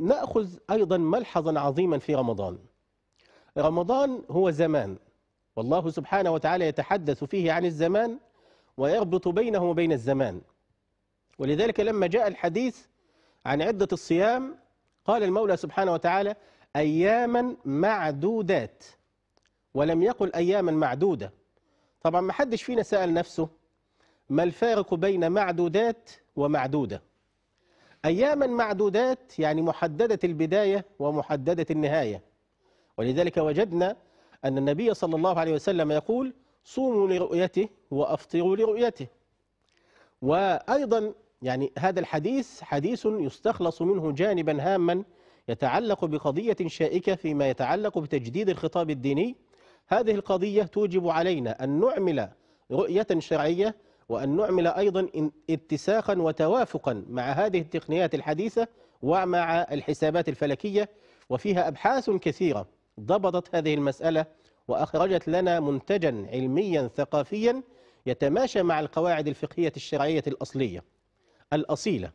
ناخذ ايضا ملحظا عظيما في رمضان. رمضان هو زمان والله سبحانه وتعالى يتحدث فيه عن الزمان ويربط بينه وبين الزمان. ولذلك لما جاء الحديث عن عده الصيام قال المولى سبحانه وتعالى: اياما معدودات ولم يقل اياما معدوده. طبعا ما حدش فينا سال نفسه ما الفارق بين معدودات ومعدوده؟ أياما معدودات يعني محددة البداية ومحددة النهاية ولذلك وجدنا أن النبي صلى الله عليه وسلم يقول صوموا لرؤيته وأفطروا لرؤيته وأيضا يعني هذا الحديث حديث يستخلص منه جانبا هاما يتعلق بقضية شائكة فيما يتعلق بتجديد الخطاب الديني هذه القضية توجب علينا أن نعمل رؤية شرعية وأن نعمل أيضا اتساقا وتوافقا مع هذه التقنيات الحديثة ومع الحسابات الفلكية وفيها أبحاث كثيرة ضبطت هذه المسألة وأخرجت لنا منتجا علميا ثقافيا يتماشى مع القواعد الفقهية الشرعية الأصلية الأصيلة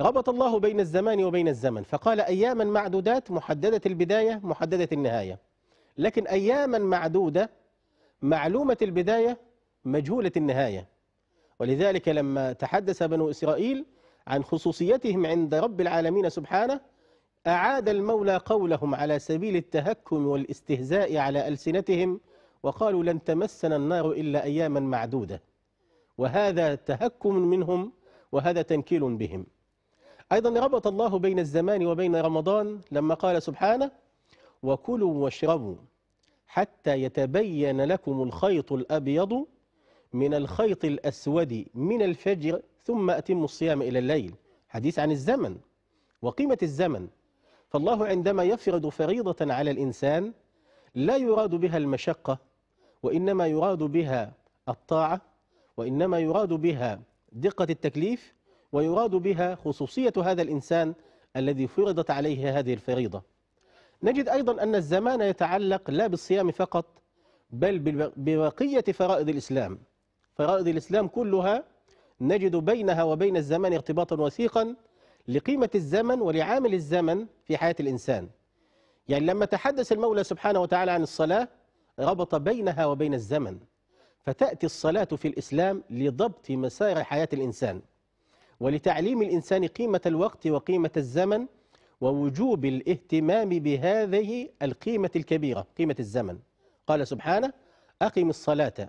ربط الله بين الزمان وبين الزمن فقال أياما معدودات محددة البداية محددة النهاية لكن أياما معدودة معلومة البداية مجهولة النهاية ولذلك لما تحدث بنو إسرائيل عن خصوصيتهم عند رب العالمين سبحانه أعاد المولى قولهم على سبيل التهكم والاستهزاء على ألسنتهم وقالوا لن تمسنا النار إلا أياما معدودة وهذا تهكم منهم وهذا تنكيل بهم أيضا ربط الله بين الزمان وبين رمضان لما قال سبحانه وكلوا واشربوا حتى يتبين لكم الخيط الأبيض من الخيط الأسود من الفجر ثم أتم الصيام إلى الليل حديث عن الزمن وقيمة الزمن فالله عندما يفرض فريضة على الإنسان لا يراد بها المشقة وإنما يراد بها الطاعة وإنما يراد بها دقة التكليف ويراد بها خصوصية هذا الإنسان الذي فرضت عليه هذه الفريضة نجد أيضا أن الزمان يتعلق لا بالصيام فقط بل ببقية فرائض الإسلام فرائض الإسلام كلها نجد بينها وبين الزمن ارتباطا وثيقا لقيمة الزمن ولعامل الزمن في حياة الإنسان يعني لما تحدث المولى سبحانه وتعالى عن الصلاة ربط بينها وبين الزمن فتأتي الصلاة في الإسلام لضبط مسار حياة الإنسان ولتعليم الإنسان قيمة الوقت وقيمة الزمن ووجوب الاهتمام بهذه القيمة الكبيرة قيمة الزمن قال سبحانه أقم الصلاة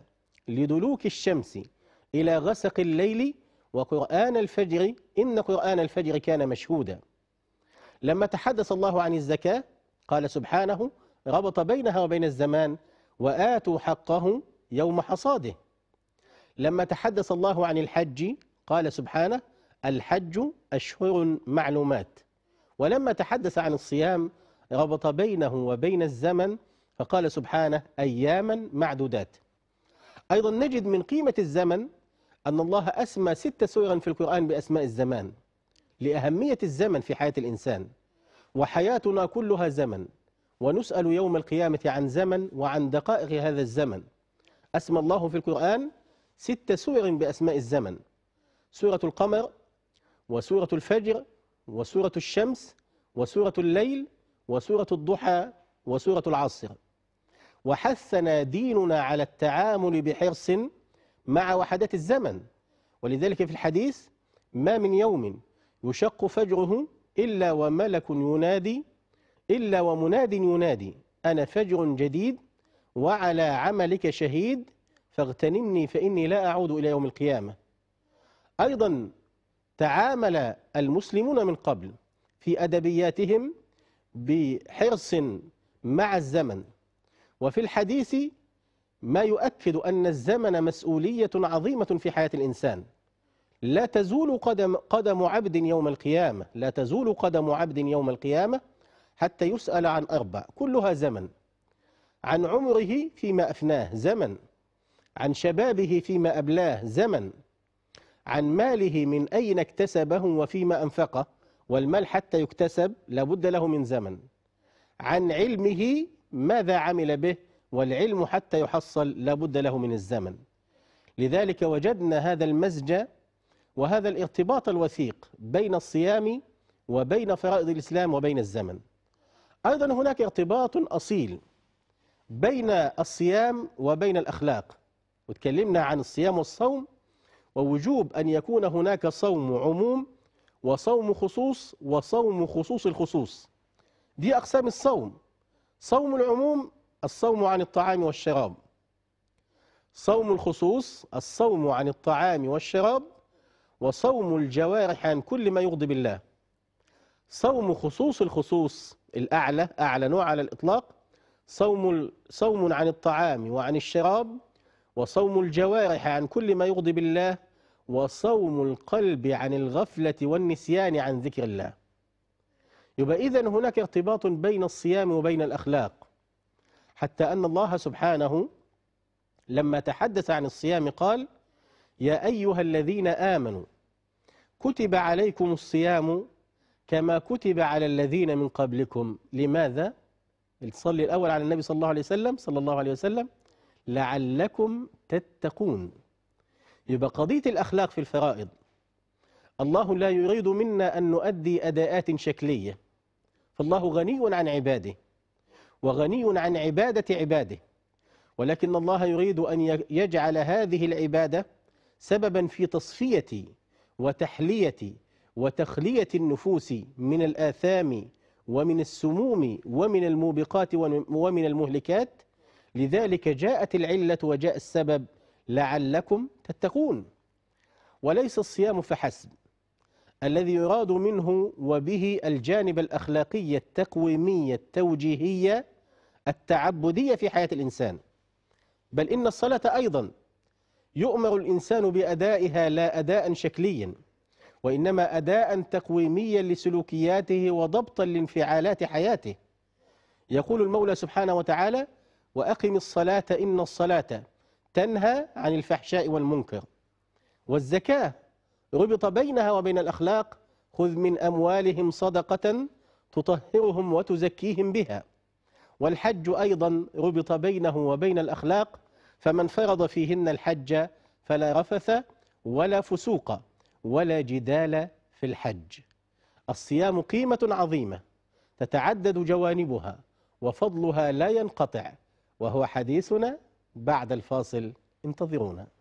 لدلوك الشمس إلى غسق الليل وقرآن الفجر إن قرآن الفجر كان مشهودا لما تحدث الله عن الزكاة قال سبحانه ربط بينها وبين الزمان وآتوا حقه يوم حصاده لما تحدث الله عن الحج قال سبحانه الحج أشهر معلومات ولما تحدث عن الصيام ربط بينه وبين الزمن فقال سبحانه أياما معدودات أيضا نجد من قيمة الزمن أن الله أسمى ست سور في القرآن بأسماء الزمان لأهمية الزمن في حياة الإنسان وحياتنا كلها زمن ونسأل يوم القيامة عن زمن وعن دقائق هذا الزمن أسمى الله في القرآن ست سور بأسماء الزمن سورة القمر وسورة الفجر وسورة الشمس وسورة الليل وسورة الضحى وسورة العصر وحثنا ديننا على التعامل بحرص مع وحدات الزمن ولذلك في الحديث ما من يوم يشق فجره إلا وملك ينادي إلا ومناد ينادي أنا فجر جديد وعلى عملك شهيد فاغتنمني فإني لا أعود إلى يوم القيامة أيضا تعامل المسلمون من قبل في أدبياتهم بحرص مع الزمن وفي الحديث ما يؤكد أن الزمن مسؤولية عظيمة في حياة الإنسان لا تزول قدم, قدم عبد يوم القيامة لا تزول قدم عبد يوم القيامة حتى يسأل عن أربع كلها زمن عن عمره فيما أفناه زمن عن شبابه فيما أبلاه زمن عن ماله من أين اكتسبه وفيما أنفقه والمال حتى يكتسب لابد له من زمن عن علمه ماذا عمل به والعلم حتى يحصل لابد له من الزمن لذلك وجدنا هذا المزج وهذا الارتباط الوثيق بين الصيام وبين فرائض الإسلام وبين الزمن أيضا هناك ارتباط أصيل بين الصيام وبين الأخلاق وتكلمنا عن الصيام والصوم ووجوب أن يكون هناك صوم عموم وصوم خصوص وصوم خصوص الخصوص دي أقسام الصوم صوم العموم الصوم عن الطعام والشراب صوم الخصوص الصوم عن الطعام والشراب وصوم الجوارح عن كل ما يغضب الله صوم خصوص الخصوص الأعلى أعلى نوع على الإطلاق صوم صوم عن الطعام وعن الشراب وصوم الجوارح عن كل ما يغضب الله وصوم القلب عن الغفلة والنسيان عن ذكر الله يبقى إذا هناك ارتباط بين الصيام وبين الأخلاق حتى أن الله سبحانه لما تحدث عن الصيام قال يا أيها الذين آمنوا كتب عليكم الصيام كما كتب على الذين من قبلكم لماذا؟ تصلي الأول على النبي صلى الله عليه وسلم صلى الله عليه وسلم لعلكم تتقون يبقى قضية الأخلاق في الفرائض الله لا يريد منا أن نؤدي أداءات شكلية فالله غني عن عباده وغني عن عبادة عباده ولكن الله يريد أن يجعل هذه العبادة سببا في تصفية وتحلية وتخلية النفوس من الآثام ومن السموم ومن الموبقات ومن المهلكات لذلك جاءت العلة وجاء السبب لعلكم تتقون وليس الصيام فحسب الذي يراد منه وبه الجانب الأخلاقي التقويمي التوجيهي التعبدية في حياة الإنسان بل إن الصلاة أيضا يؤمر الإنسان بأدائها لا أداء شكليا وإنما أداء تقويميا لسلوكياته وضبطا لانفعالات حياته يقول المولى سبحانه وتعالى وأقم الصلاة إن الصلاة تنهى عن الفحشاء والمنكر والزكاة ربط بينها وبين الأخلاق خذ من أموالهم صدقة تطهرهم وتزكيهم بها والحج أيضا ربط بينه وبين الأخلاق فمن فرض فيهن الحج فلا رفث ولا فسوق ولا جدال في الحج الصيام قيمة عظيمة تتعدد جوانبها وفضلها لا ينقطع وهو حديثنا بعد الفاصل انتظرونا